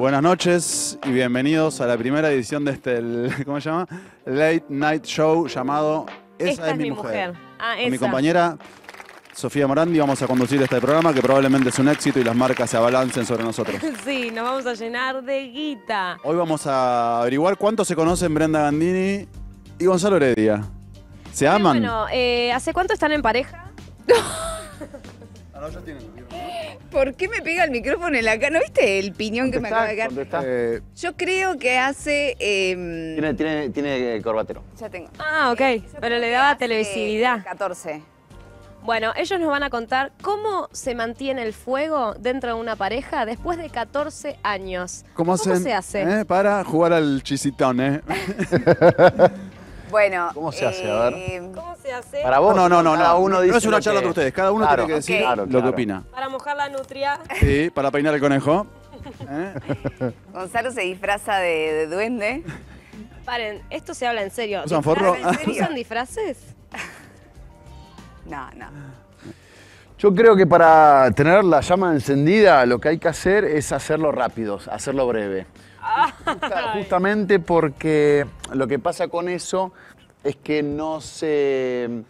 Buenas noches y bienvenidos a la primera edición de este, ¿cómo se llama? Late Night Show llamado Esa es, mi mujer. Ah, esa. mi compañera Sofía Morandi vamos a conducir este programa que probablemente es un éxito y las marcas se abalancen sobre nosotros. Sí, nos vamos a llenar de guita. Hoy vamos a averiguar cuánto se conocen Brenda Gandini y Gonzalo Heredia. ¿Se aman? bueno, eh, ¿hace cuánto están en pareja? ¿Por qué me pega el micrófono en la cara? ¿No viste el piñón que me acaba de caer? Eh, yo creo que hace... Em, tiene, corbatero. Ya tengo. Ah, ok. Eh, Pero le daba televisividad. 14. Bueno, ellos nos van a contar cómo se mantiene el fuego dentro de una pareja después de 14 años. ¿Cómo, se, se hace? Eh, para jugar al chisitón, ¿eh? Bueno. ¿Cómo se hace? A ver. Eh, ¿Cómo se hace? Para vos, no, no, no. no. no es una charla que... entre ustedes. Cada uno tiene que decir lo que opina. Para mojar la nutria. Sí, para peinar el conejo. ¿Eh? Gonzalo se disfraza de, duende. Paren, esto se habla en serio. ¿Usan forro? ¿Usan disfraces? No, no. Yo creo que para tener la llama encendida lo que hay que hacer es hacerlo rápido, hacerlo breve justamente porque lo que pasa con eso es que no se...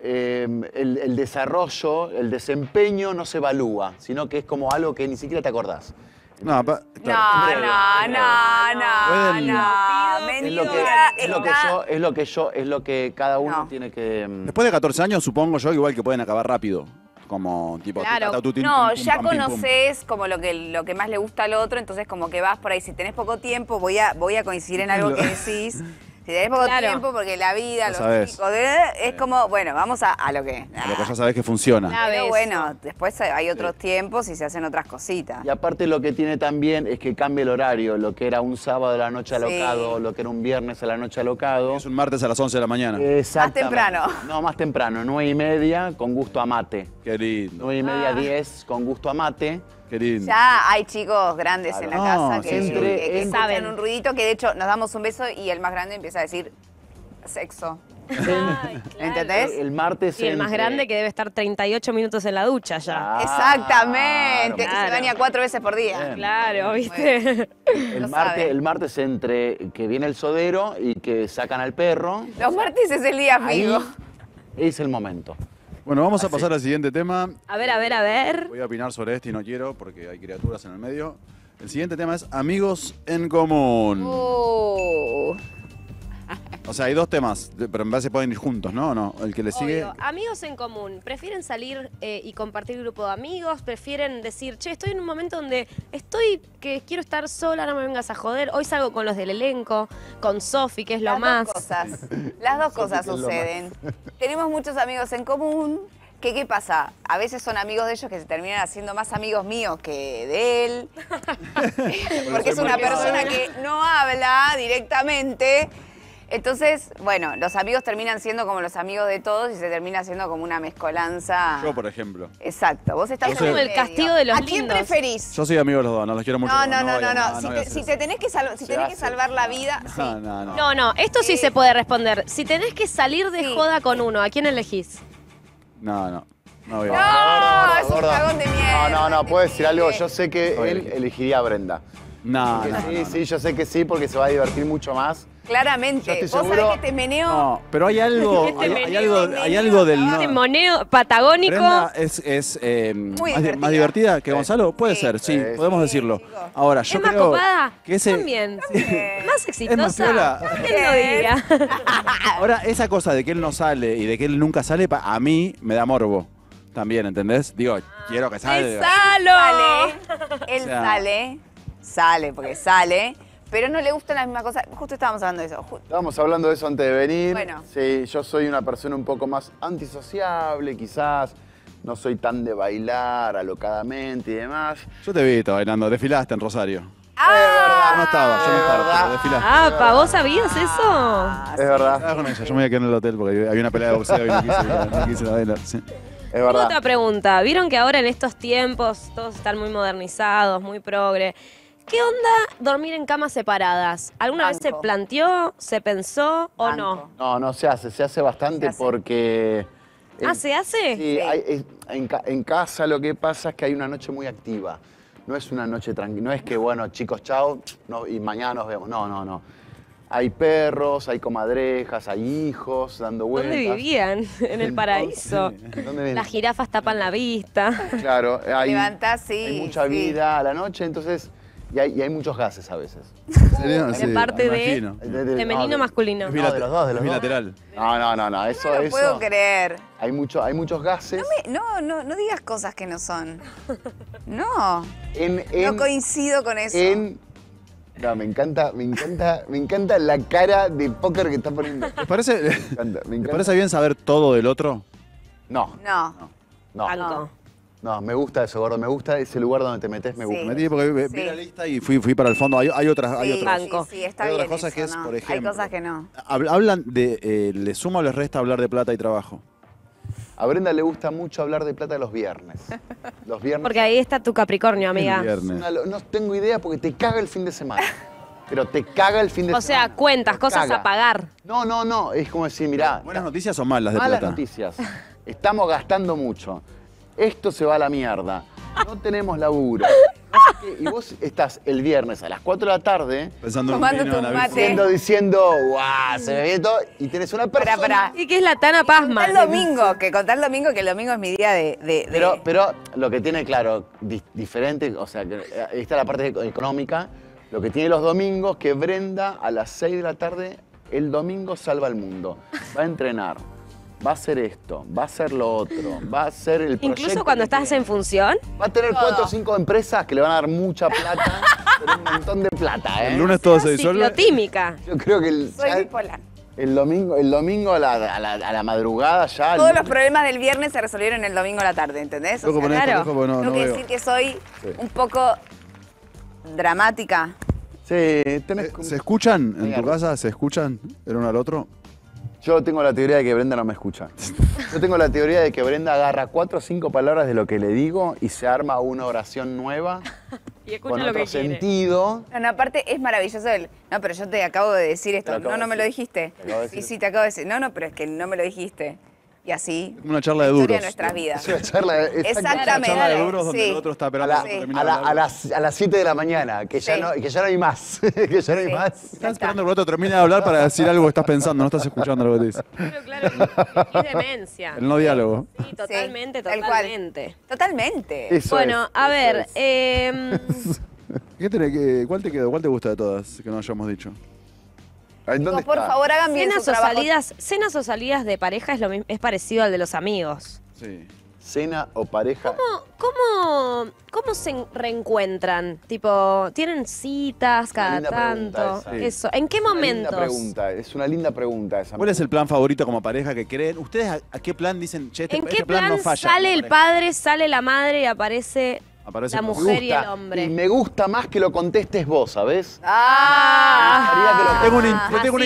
Eh, el, desarrollo, el desempeño no se evalúa, sino que es como algo que ni siquiera te acordás. No, no, no, no, no, no, Es lo que, es lo que yo, es lo que cada uno tiene que. Después de 14 años, supongo yo, igual que pueden acabar rápido como tipo... no, ya conoces como lo que, lo que más le gusta al otro, entonces como que vas por ahí, si tenés poco tiempo voy a, voy a coincidir en algo que decís. Si tenés poco tiempo, porque la vida, los chicos, es como, bueno, vamos a, lo que. A lo que ya sabés que funciona. Pero bueno, después hay otros tiempos y se hacen otras cositas. Y aparte lo que tiene también es que cambia el horario, lo que era un sábado a la noche alocado, lo que era un viernes a la noche alocado. Es un martes a las 11 de la mañana. Exacto. Más temprano. No, más temprano, 9 y media con gusto a mate. Qué lindo. 9 y media, 10 ah. con gusto a mate. Ya hay chicos grandes en la ah, casa que, saben un ruidito que de hecho nos damos un beso y el más grande empieza a decir sexo. ¿Entendés? El, martes. Y el más grande que debe estar 38 minutos en la ducha ya. Exactamente. se venía cuatro veces por día. Claro, ¿viste? El martes, entre que viene el sodero y que sacan al perro. Los martes es el día, amigo. es el momento. Bueno, vamos a pasar al siguiente tema. A ver, a ver, a ver. Voy a opinar sobre este y no quiero porque hay criaturas en el medio. El siguiente tema es Amigos en Común. Oh. O sea, hay dos temas, pero en base pueden ir juntos, ¿no? no? El que le sigue. Amigos en común. ¿Prefieren salir eh, y compartir grupo de amigos? ¿Prefieren decir, che, estoy en un momento donde estoy, que quiero estar sola, no me vengas a joder? Hoy salgo con los del elenco, con Sofi, que es lo más... Las Dos cosas. Las dos cosas suceden. Tenemos muchos amigos en común. ¿Qué, ¿Qué pasa? A veces son amigos de ellos que se terminan haciendo más amigos míos que de él. Porque es una persona que no habla directamente entonces, bueno, los amigos terminan siendo como los amigos de todos y se termina siendo como una mezcolanza. Yo, por ejemplo. Exacto. Vos estás es como el, castigo de los ¿A quién preferís? Yo soy amigo de los dos, no los quiero mucho. No, no, no, no, no. Si, tenés que, si que salvar la vida, no, sí. no, no, no. No, esto sí se puede responder. Si tenés que salir de joda con uno, ¿a quién elegís? No, no. No, voy a... es un cagón de mierda. No, no, no, este puedes decir algo. Yo sé que él elegiría a Brenda. No, no, sí, sí, yo sé que sí, porque se va a divertir mucho más Claramente. Vos sabés que te meneo. No, pero hay algo, hay, meneo, algo, del. patagónico. es, más, divertida. que Gonzalo. Puede ser, sí, podemos decirlo. Ahora, yo ¿Es creo más copada? que ese. También. Más exitosa. Ahora, esa cosa de que él no sale y de que él nunca sale, a mí me da morbo también, ¿entendés? Digo, quiero que salga. ¡Él sale! Él sale, sale, porque sale pero no le gustan las mismas cosas. Justo estábamos hablando de eso. Estábamos hablando de eso antes de venir. Bueno. Sí, yo soy una persona un poco más antisociable, quizás. No soy tan de bailar alocadamente y demás. Yo te vi bailando, desfilaste en Rosario. Ah, no estaba, yo no estaba, desfilaste. Ah, ¿pa vos sabías ah, eso? Es verdad. yo me voy a quedar en el hotel porque había una pelea de boxeo y no quise, la bailar. Es verdad. Otra pregunta, vieron que ahora en estos tiempos todos están muy modernizados, muy progre. ¿Qué onda dormir en camas separadas? ¿Alguna vez se planteó, se pensó o no? No, no se hace, se hace bastante porque... Eh, ah, ¿se hace? Sí, en, casa lo que pasa es que hay una noche muy activa. No es una noche tranquila, no es que, bueno, chicos, chao, y mañana nos vemos. No, no, no. Hay perros, hay comadrejas, hay hijos dando vueltas. ¿Dónde vivían? En el paraíso. Las jirafas tapan la vista. Claro, hay, mucha vida a la noche, entonces y hay, muchos gases a veces. ¿En serio? parte de, de, Femenino, masculino. Mira de los dos, de los dos. No, no, no, no. Eso, No lo puedo creer. Hay, mucho, hay muchos gases. No, no, no digas cosas que no son. No, no coincido con eso. en- No, me encanta, me encanta, me encanta la cara de póker que está poniendo. Me parece, encanta, me parece bien saber todo del otro? No, No, no. No, me gusta eso, gordo. Me gusta ese lugar donde te metes, me gusta. Me metí porque vi, la lista y fui, para el fondo. Hay, otras, cosas que es, no. por ejemplo. Hay cosas que no. Hablan de. Eh, ¿Le suma o les resta hablar de plata y trabajo? A Brenda le gusta mucho hablar de plata los viernes. Los viernes. Porque ahí está tu Capricornio, amiga. no tengo idea porque te caga el fin de semana. Pero te caga el fin de semana. O sea, cuentas, cosas a pagar. No, no, no. Es como decir, mirá. Buenas noticias o malas de plata. Malas noticias. Estamos gastando mucho esto se va a la mierda, no tenemos laburo. y vos estás el viernes a las 4 de la tarde tomando tu mate. Diciendo, diciendo, guau, se me viene todo. Y tenés una persona. Para, Y que es la Tana Pasma. el domingo, que contar el domingo, que el domingo es mi día de. Pero, lo que tiene, claro, diferente, o sea, que, eh, está la parte económica. Lo que tiene los domingos, que Brenda a las 6 de la tarde, el domingo salva al mundo. Va a entrenar va a ser esto, va a ser lo otro, va a ser el proyecto. Incluso cuando estás en función. Va a tener cuatro o cinco empresas que le van a dar mucha plata, un montón de plata, ¿eh? El lunes todo se disuelve. tímica. Yo creo que el. Soy bipolar. El domingo, el domingo a, la, madrugada ya. Todos los problemas del viernes se resolvieron el domingo a la tarde, ¿entendés? claro, tengo que decir que soy un poco dramática. Sí, eh, ¿Se escuchan? ¿En tu casa se escuchan el uno al otro? Yo tengo la teoría de que Brenda no me escucha. Yo tengo la teoría de que Brenda agarra cuatro o cinco palabras de lo que le digo y se arma una oración nueva y con otro sentido. aparte es maravilloso el. No, pero yo te acabo de decir esto. No, no me lo dijiste. Y sí, te acabo de decir. No, no, pero es que no me lo dijiste y así. Una charla de duros. nuestras vidas. charla, Exactamente. Una charla de duros donde el otro está esperando a, las, a las 7 de la mañana, que ya, no, que ya no hay más. que ya no hay más. Estás esperando que el otro termine de hablar para decir algo que estás pensando, no estás escuchando lo que te dice. Claro, claro, es demencia. El no diálogo. Sí, totalmente, totalmente. Totalmente. bueno, a ver. Em, ¿Qué ¿Cuál te quedó? ¿Cuál te gusta de todas que no hayamos dicho? ¿Dónde por favor, hagan bien cenas o salidas, Cenas o salidas de pareja es, lo es parecido al de los amigos. Sí. Cena o pareja. ¿Cómo, cómo, se reencuentran? Tipo, ¿tienen citas cada tanto? Eso. ¿En qué momento? es una linda pregunta esa. ¿Cuál es el plan favorito como pareja que creen? ¿Ustedes a, qué plan dicen, che, este ¿En qué este plan, Sale el padre, sale la madre y aparece la mujer y el hombre. Y me gusta más que lo contestes vos, sabes Ah, ah. tengo una,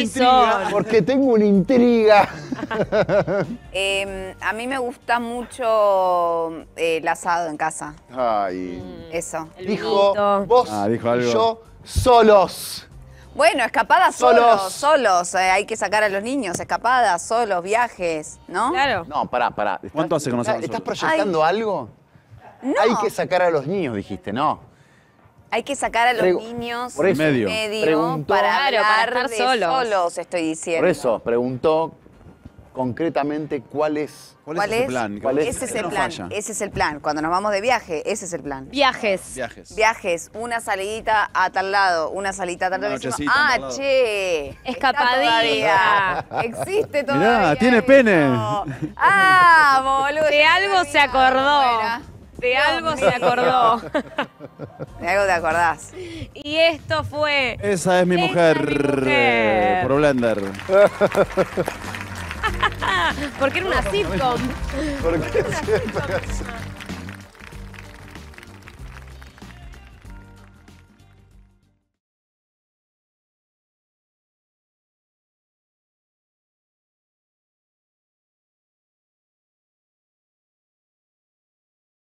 intriga. Porque tengo una intriga. Em, a mí me gusta mucho eh, el asado en casa. Ay. Mm. Eso. dijo vos ah, yo solos. Bueno, escapadas solos, solos. Eh, hay que sacar a los niños, escapadas, solos, viajes, ¿no? Claro. No, pará, pará. ¿Cuánto hace que ¿Estás proyectando algo? Hay que sacar a los niños, dijiste, ¿no? Hay que sacar a los niños por eso, medio, para, para estar solos. estoy diciendo. Por eso, preguntó concretamente cuál es, ese el plan. Ese es el plan. Cuando nos vamos de viaje, ese es el plan. Viajes. Viajes. Viajes. Una salidita a tal lado, una salita a tal lado. ah, che. Escapadilla. Existe todavía. Mirá, tiene pene. Ah, boludo. De algo se acordó. De algo se acordó. De algo te acordás. Y esto fue. Esa es mi, mujer. Por Blender. Porque era una sitcom. Porque era una sitcom.